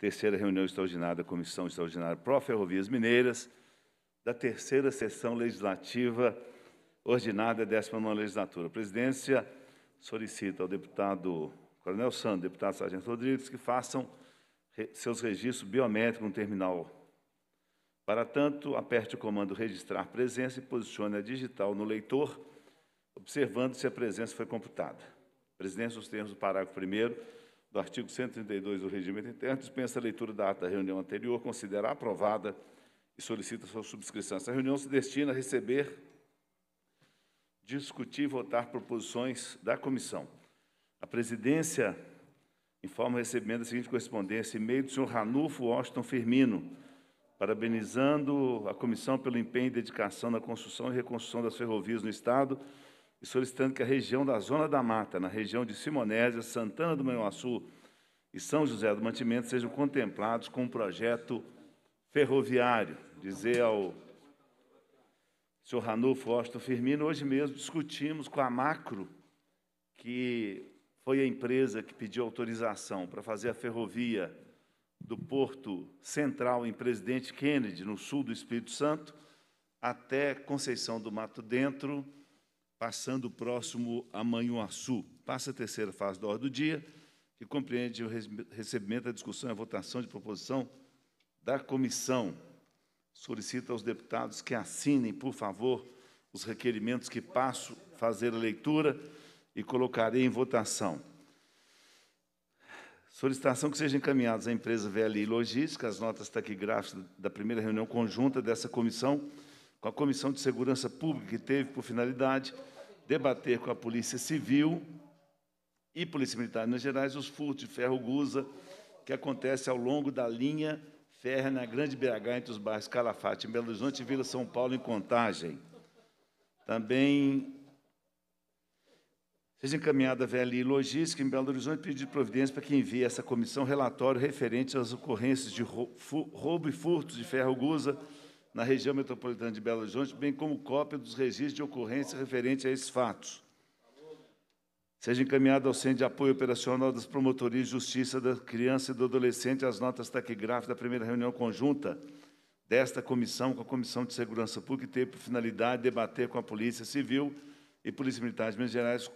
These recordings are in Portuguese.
terceira reunião extraordinária da Comissão Extraordinária Pró-Ferrovias Mineiras, da terceira sessão legislativa ordinária da 19 legislatura. A presidência solicita ao deputado Coronel Sando, deputado Sargento Rodrigues, que façam seus registros biométricos no terminal. Para tanto, aperte o comando registrar presença e posicione a digital no leitor, observando se a presença foi computada. Presidência, os termos do parágrafo 1 do artigo 132 do Regimento Interno, dispensa a leitura da ata da reunião anterior, considera aprovada e solicita sua subscrição. Essa reunião se destina a receber, discutir e votar proposições da comissão. A presidência informa o recebimento da seguinte correspondência, e-mail do senhor Ranulfo Washington Firmino, parabenizando a comissão pelo empenho e dedicação na construção e reconstrução das ferrovias no Estado, e solicitando que a região da Zona da Mata, na região de Simonésia, Santana do Manhuaçu e São José do Mantimento, sejam contemplados com um projeto ferroviário. Dizer ao senhor Ranulfo Osto Firmino, hoje mesmo discutimos com a Macro, que foi a empresa que pediu autorização para fazer a ferrovia do Porto Central em Presidente Kennedy, no sul do Espírito Santo, até Conceição do Mato Dentro, passando próximo a Manhuaçu. Passa a terceira fase da ordem do dia, que compreende o recebimento, a discussão e a votação de proposição da comissão. Solicita aos deputados que assinem, por favor, os requerimentos que passo a fazer a leitura e colocarei em votação. Solicitação que sejam encaminhadas à empresa VLI Logística, as notas taquigráficas da primeira reunião conjunta dessa comissão com a Comissão de Segurança Pública, que teve por finalidade debater com a Polícia Civil e Polícia Militar de Minas Gerais os furtos de ferro gusa que acontece ao longo da linha férrea na Grande BH, entre os bairros Calafate, em Belo Horizonte e Vila São Paulo, em Contagem. Também seja encaminhada a VLI Logística, em Belo Horizonte, pedido de providência para que envie essa comissão relatório referente às ocorrências de roubo e furtos de ferro gusa na região metropolitana de Belo Horizonte, bem como cópia dos registros de ocorrência referente a esses fatos. Seja encaminhado ao Centro de Apoio Operacional das Promotorias de Justiça da Criança e do Adolescente as notas taquigráficas da primeira reunião conjunta desta comissão com a Comissão de Segurança Pública, que teve por finalidade debater com a Polícia Civil e Polícia Militar de Minas Gerais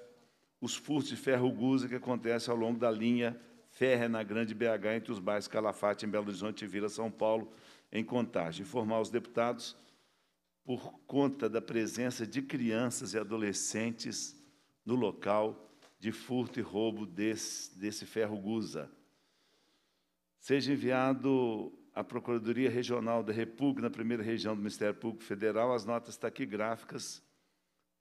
os furtos de ferro guza que acontecem ao longo da linha férrea na Grande BH, entre os bairros Calafate, em Belo Horizonte e Vila São Paulo, em Contagem. Informar os deputados por conta da presença de crianças e adolescentes no local de furto e roubo desse, desse ferro Gusa. Seja enviado à Procuradoria Regional da República, na primeira região do Ministério Público Federal, as notas taquigráficas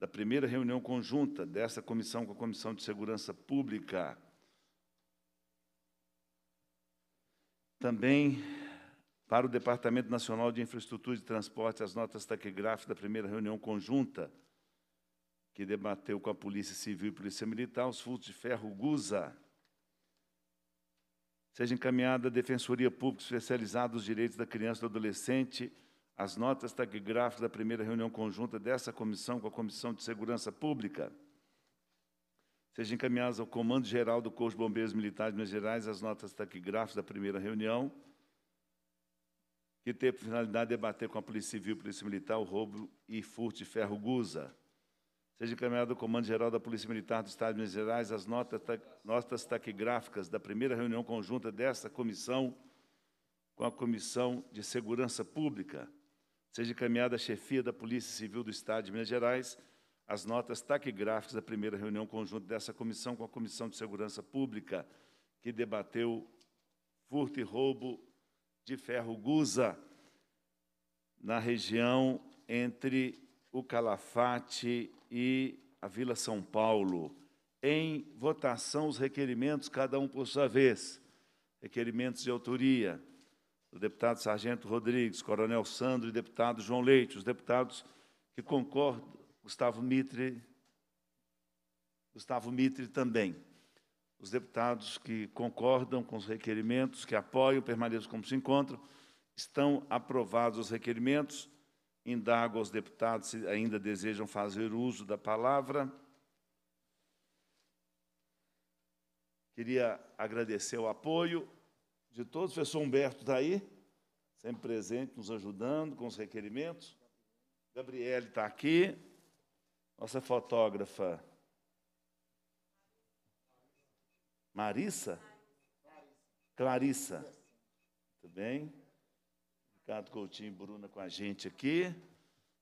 da primeira reunião conjunta dessa comissão com a Comissão de Segurança Pública. Também para o Departamento Nacional de Infraestrutura e Transporte, as notas taquigráficas da primeira reunião conjunta, que debateu com a Polícia Civil e Polícia Militar, os furtos de ferro Guza. Seja encaminhada à Defensoria Pública Especializada dos Direitos da Criança e do Adolescente, as notas taquigráficas da primeira reunião conjunta dessa comissão com a Comissão de Segurança Pública. Sejam encaminhadas ao Comando Geral do Corpo de Bombeiros Militares de Minas Gerais as notas taquigráficas da primeira reunião que tem por finalidade debater com a Polícia Civil, Polícia Militar, o roubo e furto de ferro Guza. Seja encaminhado ao Comando Geral da Polícia Militar do Estado de Minas Gerais as notas, ta, notas taquigráficas da primeira reunião conjunta desta comissão com a Comissão de Segurança Pública. Seja encaminhada à chefia da Polícia Civil do Estado de Minas Gerais as notas taquigráficas da primeira reunião conjunta dessa comissão com a Comissão de Segurança Pública, que debateu furto e roubo de ferro guza na região entre o Calafate e a Vila São Paulo. Em votação, os requerimentos, cada um por sua vez. Requerimentos de autoria do deputado Sargento Rodrigues, Coronel Sandro e deputado João Leite. Os deputados que concordam, Gustavo Mitre, Gustavo Mitre também. Os deputados que concordam com os requerimentos, que apoiam, permaneçam como se encontram. Estão aprovados os requerimentos. Indago aos deputados se ainda desejam fazer uso da palavra. Queria agradecer o apoio de todos. O professor Humberto está aí, sempre presente, nos ajudando com os requerimentos. Gabriele está aqui, nossa fotógrafa Marissa? Clarissa. Tudo bem? Ricardo Coutinho e Bruna com a gente aqui. Como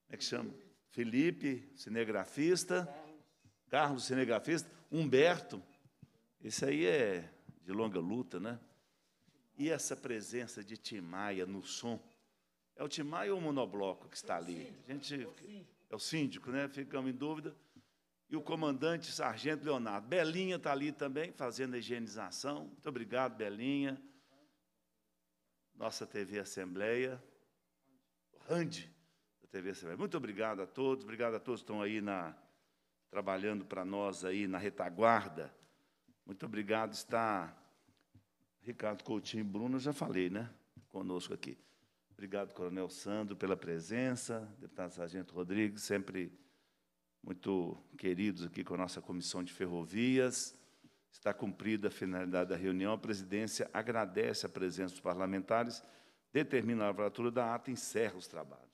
é que chama? Felipe, cinegrafista. Carlos, cinegrafista. Humberto. Esse aí é de longa luta, né? E essa presença de Timaia no som? É o Timaia ou o monobloco que está ali? A gente, é o síndico, é né? Ficamos em dúvida e o comandante sargento Leonardo. Belinha está ali também, fazendo a higienização. Muito obrigado, Belinha. Nossa TV Assembleia. Rande, da TV Assembleia. Muito obrigado a todos, obrigado a todos que estão aí na, trabalhando para nós aí na retaguarda. Muito obrigado, está Ricardo Coutinho e Bruno, já falei, né? Conosco aqui. Obrigado, Coronel Sandro, pela presença, deputado Sargento Rodrigues, sempre muito queridos aqui com a nossa comissão de ferrovias. Está cumprida a finalidade da reunião. A presidência agradece a presença dos parlamentares, determina a lavratura da ata e encerra os trabalhos.